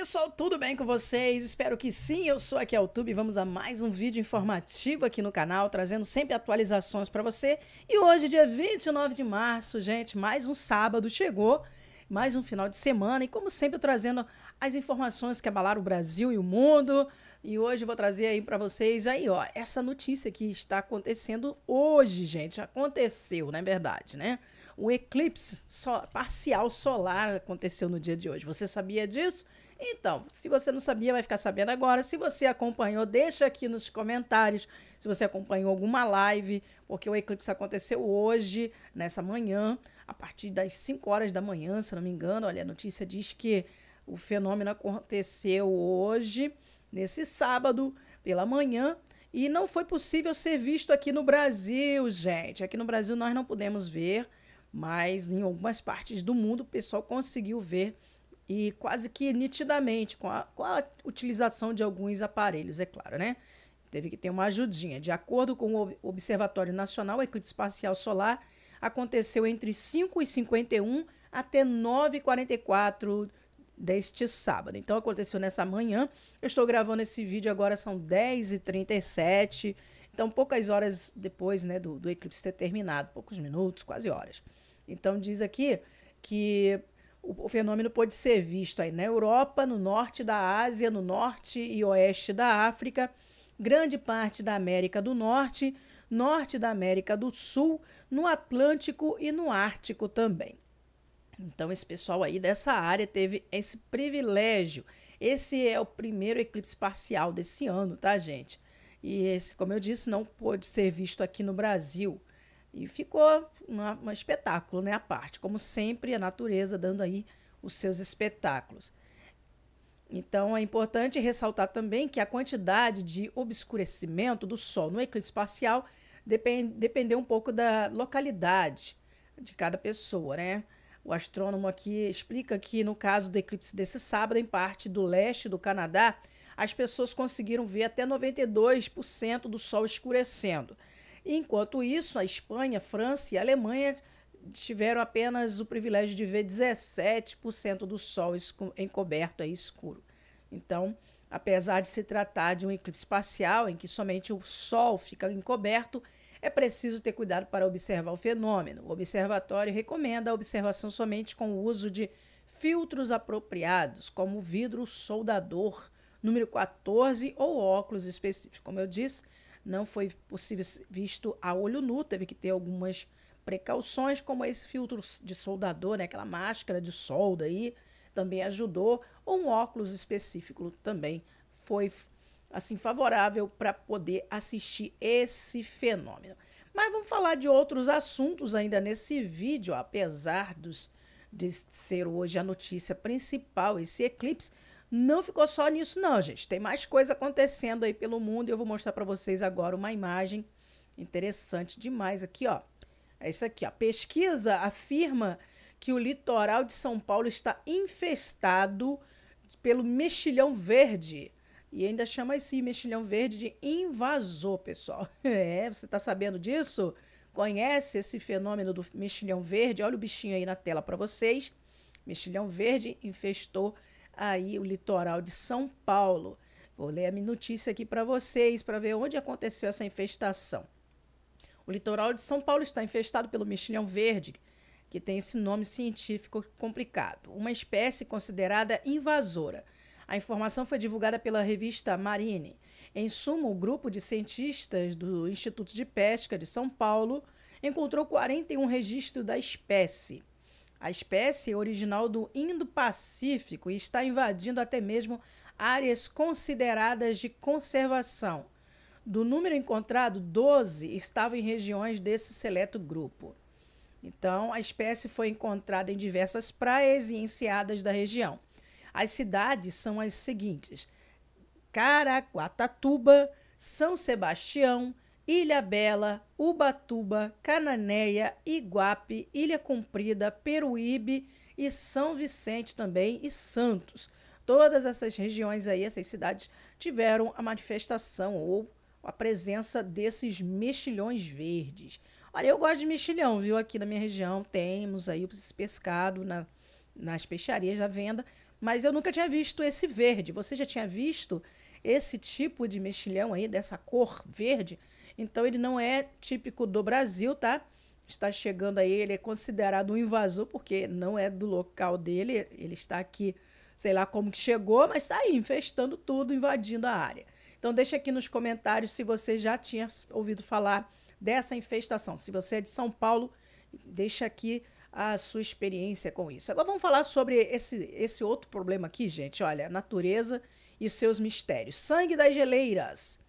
pessoal, tudo bem com vocês? Espero que sim. Eu sou aqui ao YouTube. Vamos a mais um vídeo informativo aqui no canal, trazendo sempre atualizações para você. E hoje, dia 29 de março, gente, mais um sábado chegou, mais um final de semana e como sempre trazendo as informações que abalaram o Brasil e o mundo. E hoje vou trazer aí para vocês aí, ó, essa notícia que está acontecendo hoje, gente. Aconteceu, na é verdade, né? O eclipse parcial solar aconteceu no dia de hoje. Você sabia disso? Então, se você não sabia, vai ficar sabendo agora. Se você acompanhou, deixa aqui nos comentários se você acompanhou alguma live, porque o eclipse aconteceu hoje, nessa manhã, a partir das 5 horas da manhã, se não me engano. Olha, a notícia diz que o fenômeno aconteceu hoje, nesse sábado, pela manhã, e não foi possível ser visto aqui no Brasil, gente. Aqui no Brasil nós não pudemos ver, mas em algumas partes do mundo o pessoal conseguiu ver e quase que nitidamente, com a, com a utilização de alguns aparelhos, é claro, né? Teve que ter uma ajudinha. De acordo com o Observatório Nacional Espacial Solar, aconteceu entre 5h51 até 9h44 deste sábado. Então aconteceu nessa manhã. Eu estou gravando esse vídeo agora, são 10h37. Então, poucas horas depois né, do, do eclipse ter terminado, poucos minutos, quase horas. Então, diz aqui que o, fenômeno pode ser visto aí na Europa, no norte da Ásia, no norte e oeste da África, grande parte da América do Norte, norte da América do Sul, no Atlântico e no Ártico também. Então, esse pessoal aí dessa área teve esse privilégio. Esse é o primeiro eclipse parcial desse ano, tá, gente? E esse, como eu disse, não pôde ser visto aqui no Brasil. E ficou um espetáculo, né? A parte, como sempre, a natureza dando aí os seus espetáculos. Então é importante ressaltar também que a quantidade de obscurecimento do Sol no eclipse parcial depende, depende um pouco da localidade de cada pessoa, né? O astrônomo aqui explica que no caso do eclipse desse sábado, em parte do leste do Canadá, as pessoas conseguiram ver até 92% do Sol escurecendo. Enquanto isso, a Espanha, França e Alemanha tiveram apenas o privilégio de ver 17% do sol encoberto e é escuro. Então, apesar de se tratar de um eclipse parcial em que somente o sol fica encoberto, é preciso ter cuidado para observar o fenômeno. O observatório recomenda a observação somente com o uso de filtros apropriados, como o vidro soldador número 14 ou óculos específicos. Como eu disse, não foi possível visto a olho nu, teve que ter algumas precauções, como esse filtro de soldador, né, aquela máscara de solda aí, também ajudou, ou um óculos específico também foi assim favorável para poder assistir esse fenômeno. Mas vamos falar de outros assuntos ainda nesse vídeo, apesar dos, de ser hoje a notícia principal, esse eclipse, não ficou só nisso, não, gente. Tem mais coisa acontecendo aí pelo mundo. e Eu vou mostrar para vocês agora uma imagem interessante demais aqui, ó. É isso aqui, ó. Pesquisa afirma que o litoral de São Paulo está infestado pelo mexilhão verde. E ainda chama esse mexilhão verde de invasor, pessoal. É, você está sabendo disso? Conhece esse fenômeno do mexilhão verde? Olha o bichinho aí na tela para vocês. Mexilhão verde infestou aí o litoral de São Paulo. Vou ler a minha notícia aqui para vocês, para ver onde aconteceu essa infestação. O litoral de São Paulo está infestado pelo mexilhão verde, que tem esse nome científico complicado, uma espécie considerada invasora. A informação foi divulgada pela revista Marine. Em suma, o grupo de cientistas do Instituto de Pesca de São Paulo encontrou 41 registros da espécie. A espécie é original do Indo-Pacífico e está invadindo até mesmo áreas consideradas de conservação. Do número encontrado, 12 estavam em regiões desse seleto grupo. Então, a espécie foi encontrada em diversas praias e enseadas da região. As cidades são as seguintes: Caraguatatuba, São Sebastião, Ilha Bela, Ubatuba, Cananéia, Iguape, Ilha Comprida, Peruíbe e São Vicente também e Santos. Todas essas regiões aí, essas cidades, tiveram a manifestação ou a presença desses mexilhões verdes. Olha, eu gosto de mexilhão, viu? Aqui na minha região temos aí esse pescado na, nas peixarias da venda, mas eu nunca tinha visto esse verde. Você já tinha visto esse tipo de mexilhão aí, dessa cor verde? Então ele não é típico do Brasil, tá? Está chegando aí, ele é considerado um invasor porque não é do local dele, ele está aqui, sei lá como que chegou, mas está aí infestando tudo, invadindo a área. Então deixa aqui nos comentários se você já tinha ouvido falar dessa infestação. Se você é de São Paulo, deixa aqui a sua experiência com isso. Agora vamos falar sobre esse, esse outro problema aqui, gente. Olha, natureza e seus mistérios. Sangue das geleiras.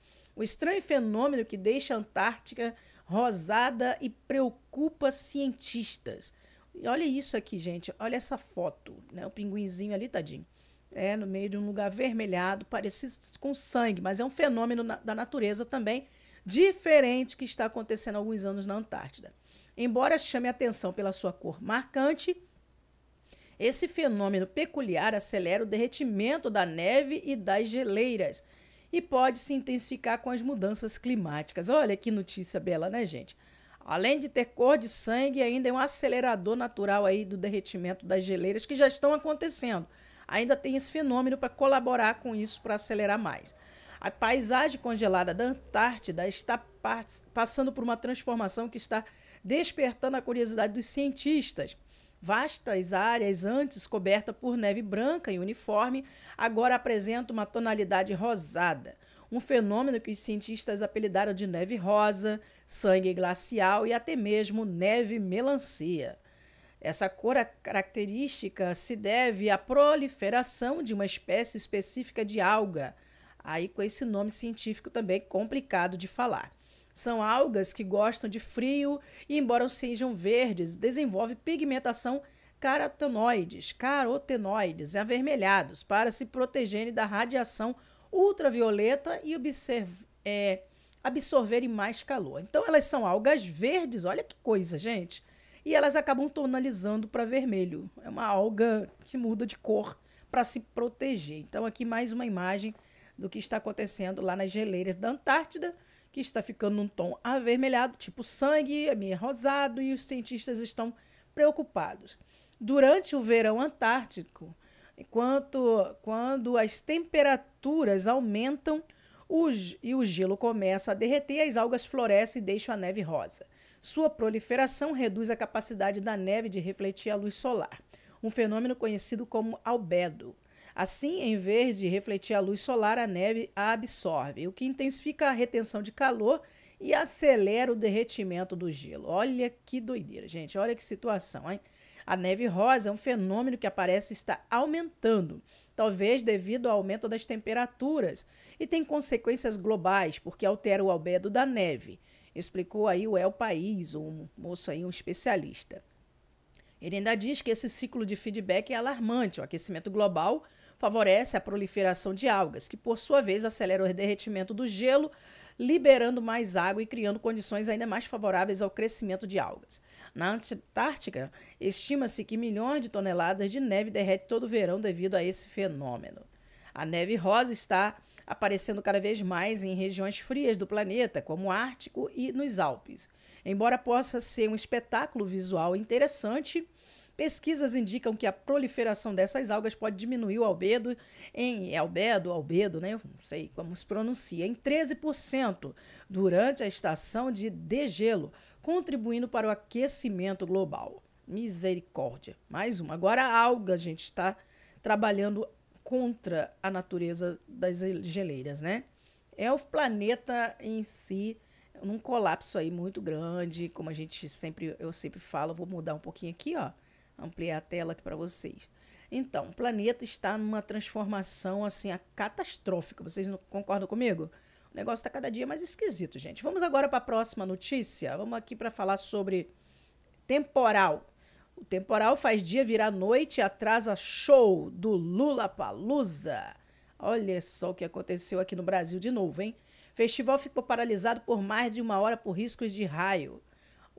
O estranho fenômeno que deixa a Antártica rosada e preocupa cientistas. E olha isso aqui, gente. Olha essa foto, né? O pinguinzinho ali, tadinho. É, no meio de um lugar vermelhado, parecido com sangue, mas é um fenômeno na, da natureza também, diferente que está acontecendo há alguns anos na Antártida. Embora chame atenção pela sua cor marcante, esse fenômeno peculiar acelera o derretimento da neve e das geleiras, e pode se intensificar com as mudanças climáticas. Olha que notícia bela, né, gente? Além de ter cor de sangue, ainda é um acelerador natural aí do derretimento das geleiras que já estão acontecendo. Ainda tem esse fenômeno para colaborar com isso para acelerar mais. A paisagem congelada da Antártida está passando por uma transformação que está despertando a curiosidade dos cientistas. Vastas áreas antes cobertas por neve branca e uniforme agora apresentam uma tonalidade rosada, um fenômeno que os cientistas apelidaram de neve rosa, sangue glacial e até mesmo neve melancia. Essa cor característica se deve à proliferação de uma espécie específica de alga, aí com esse nome científico também complicado de falar. São algas que gostam de frio e, embora sejam verdes, desenvolvem pigmentação carotenoides, carotenoides avermelhados, para se protegerem da radiação ultravioleta e é, absorverem mais calor. Então, elas são algas verdes, olha que coisa, gente. E elas acabam tonalizando para vermelho. É uma alga que muda de cor para se proteger. Então, aqui mais uma imagem do que está acontecendo lá nas geleiras da Antártida que está ficando num tom avermelhado, tipo sangue, é meio rosado, e os cientistas estão preocupados. Durante o verão antártico, enquanto quando as temperaturas aumentam o, e o gelo começa a derreter, as algas florescem e deixam a neve rosa. Sua proliferação reduz a capacidade da neve de refletir a luz solar, um fenômeno conhecido como albedo. Assim, em vez de refletir a luz solar, a neve a absorve, o que intensifica a retenção de calor e acelera o derretimento do gelo. Olha que doideira, gente. Olha que situação, hein? A neve rosa é um fenômeno que aparece estar aumentando, talvez devido ao aumento das temperaturas, e tem consequências globais, porque altera o albedo da neve, explicou aí o El País, um moço aí, um especialista. Ele ainda diz que esse ciclo de feedback é alarmante. O aquecimento global favorece a proliferação de algas, que por sua vez acelera o derretimento do gelo, liberando mais água e criando condições ainda mais favoráveis ao crescimento de algas. Na Antártica, estima-se que milhões de toneladas de neve derrete todo verão devido a esse fenômeno. A neve rosa está aparecendo cada vez mais em regiões frias do planeta, como o Ártico e nos Alpes. Embora possa ser um espetáculo visual interessante, Pesquisas indicam que a proliferação dessas algas pode diminuir o albedo em albedo, albedo, né? Eu não sei como se pronuncia, em 13% durante a estação de degelo, contribuindo para o aquecimento global. Misericórdia. Mais uma. Agora a alga, a gente está trabalhando contra a natureza das geleiras, né? É o planeta em si num colapso aí muito grande, como a gente sempre eu sempre falo, vou mudar um pouquinho aqui, ó ampliar a tela aqui para vocês. Então, o planeta está numa transformação assim catastrófica. Vocês não concordam comigo? O negócio está cada dia mais esquisito, gente. Vamos agora para a próxima notícia. Vamos aqui para falar sobre temporal. O temporal faz dia virar noite e atrasa show do Lula Palusa. Olha só o que aconteceu aqui no Brasil de novo, hein? Festival ficou paralisado por mais de uma hora por riscos de raio.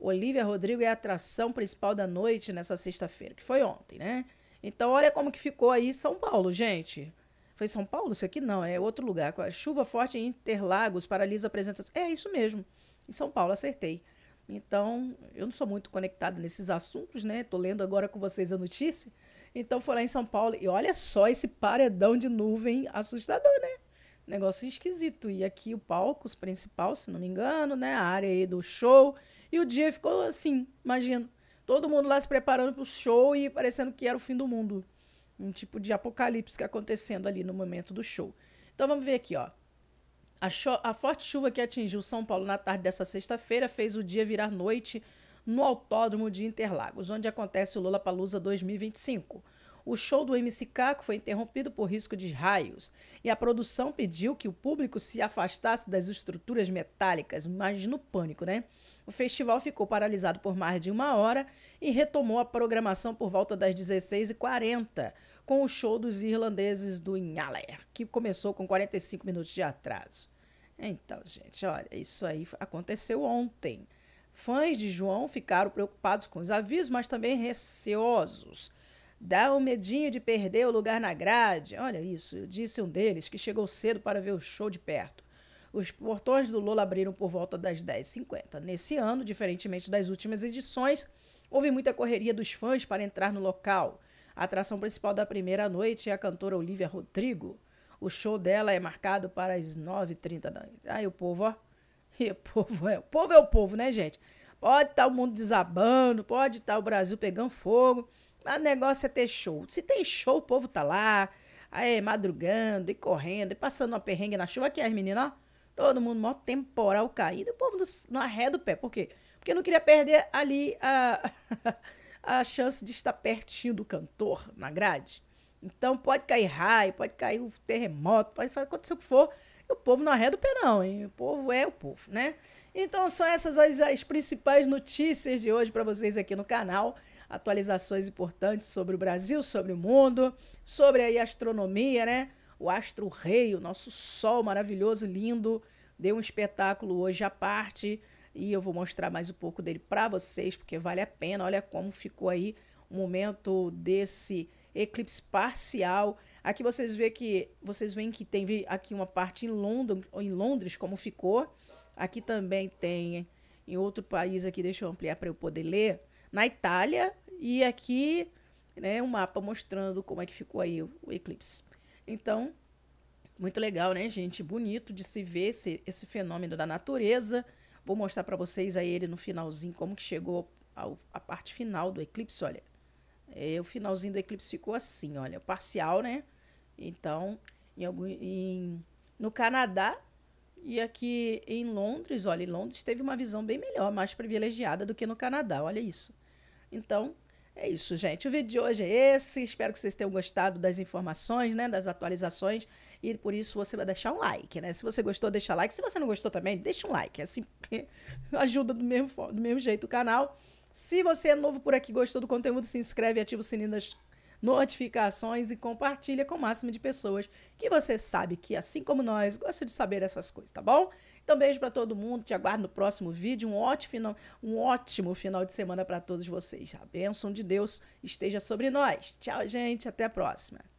Olivia Rodrigo é a atração principal da noite nessa sexta-feira, que foi ontem, né? Então, olha como que ficou aí São Paulo, gente. Foi São Paulo? Isso aqui não, é outro lugar. Chuva forte em Interlagos paralisa a apresentação. É isso mesmo. Em São Paulo, acertei. Então, eu não sou muito conectado nesses assuntos, né? Tô lendo agora com vocês a notícia. Então, foi lá em São Paulo e olha só esse paredão de nuvem assustador, né? Negócio esquisito. E aqui o palco, os principal, se não me engano, né? A área aí do show. E o dia ficou assim, imagino. Todo mundo lá se preparando pro show e parecendo que era o fim do mundo. Um tipo de apocalipse que acontecendo ali no momento do show. Então vamos ver aqui, ó. A, a forte chuva que atingiu São Paulo na tarde dessa sexta-feira fez o dia virar noite no Autódromo de Interlagos, onde acontece o Lula Palusa 2025 o show do MC Caco foi interrompido por risco de raios e a produção pediu que o público se afastasse das estruturas metálicas, mas no pânico, né? O festival ficou paralisado por mais de uma hora e retomou a programação por volta das 16h40, com o show dos irlandeses do Inhaler, que começou com 45 minutos de atraso. Então, gente, olha, isso aí aconteceu ontem. Fãs de João ficaram preocupados com os avisos, mas também receosos Dá um medinho de perder o lugar na grade. Olha isso, disse um deles que chegou cedo para ver o show de perto. Os portões do Lola abriram por volta das 10h50. Nesse ano, diferentemente das últimas edições, houve muita correria dos fãs para entrar no local. A atração principal da primeira noite é a cantora Olivia Rodrigo. O show dela é marcado para as 9h30 da noite. Aí o povo, ó. E o povo é. O povo é o povo, né, gente? Pode estar tá o mundo desabando, pode estar tá o Brasil pegando fogo. O negócio é ter show. Se tem show, o povo tá lá, aí madrugando e correndo e passando uma perrengue na chuva. Aqui as meninas, ó, todo mundo, mó temporal caindo. O povo não, não arreda o pé. Por quê? Porque não queria perder ali a, a chance de estar pertinho do cantor na grade. Então pode cair raio, pode cair um terremoto, pode acontecer o que for. O povo não arreda o pé, não, hein? O povo é o povo, né? Então são essas as, as principais notícias de hoje para vocês aqui no canal atualizações importantes sobre o Brasil, sobre o mundo, sobre aí a astronomia, né? O astro rei, o nosso sol maravilhoso, lindo, deu um espetáculo hoje à parte e eu vou mostrar mais um pouco dele para vocês, porque vale a pena. Olha como ficou aí o momento desse eclipse parcial. Aqui vocês vê que vocês veem que tem aqui uma parte em Londres, em Londres como ficou. Aqui também tem em outro país aqui, deixa eu ampliar para eu poder ler. Na Itália, e aqui, né, um mapa mostrando como é que ficou aí o, o eclipse. Então, muito legal, né, gente? Bonito de se ver esse, esse fenômeno da natureza. Vou mostrar para vocês aí ele no finalzinho, como que chegou ao, a parte final do eclipse, olha. É, o finalzinho do eclipse ficou assim, olha, parcial, né? Então, em algum, em, no Canadá e aqui em Londres, olha, em Londres teve uma visão bem melhor, mais privilegiada do que no Canadá, olha isso. Então, é isso, gente. O vídeo de hoje é esse. Espero que vocês tenham gostado das informações, né? Das atualizações. E por isso você vai deixar um like, né? Se você gostou, deixa like. Se você não gostou também, deixa um like. É assim ajuda do mesmo, do mesmo jeito o canal. Se você é novo por aqui, gostou do conteúdo, se inscreve, ativa o sininho das notificações e compartilha com o máximo de pessoas que você sabe que, assim como nós, gosta de saber essas coisas, tá bom? Então, beijo para todo mundo. Te aguardo no próximo vídeo. Um ótimo final, um ótimo final de semana para todos vocês. A bênção de Deus esteja sobre nós. Tchau, gente. Até a próxima.